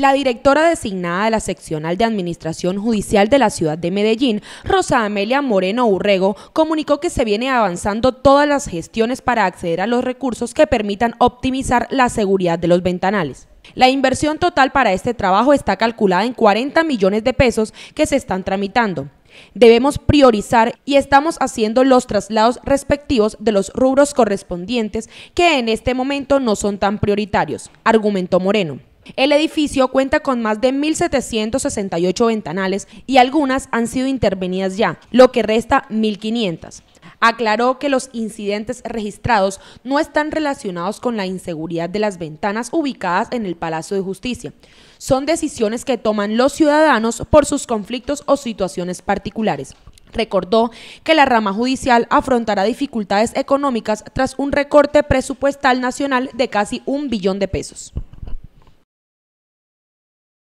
La directora designada de la seccional de Administración Judicial de la Ciudad de Medellín, Rosa Amelia Moreno Urrego, comunicó que se viene avanzando todas las gestiones para acceder a los recursos que permitan optimizar la seguridad de los ventanales. La inversión total para este trabajo está calculada en 40 millones de pesos que se están tramitando. Debemos priorizar y estamos haciendo los traslados respectivos de los rubros correspondientes que en este momento no son tan prioritarios, argumentó Moreno. El edificio cuenta con más de 1.768 ventanales y algunas han sido intervenidas ya, lo que resta 1.500 aclaró que los incidentes registrados no están relacionados con la inseguridad de las ventanas ubicadas en el Palacio de Justicia. Son decisiones que toman los ciudadanos por sus conflictos o situaciones particulares. Recordó que la rama judicial afrontará dificultades económicas tras un recorte presupuestal nacional de casi un billón de pesos.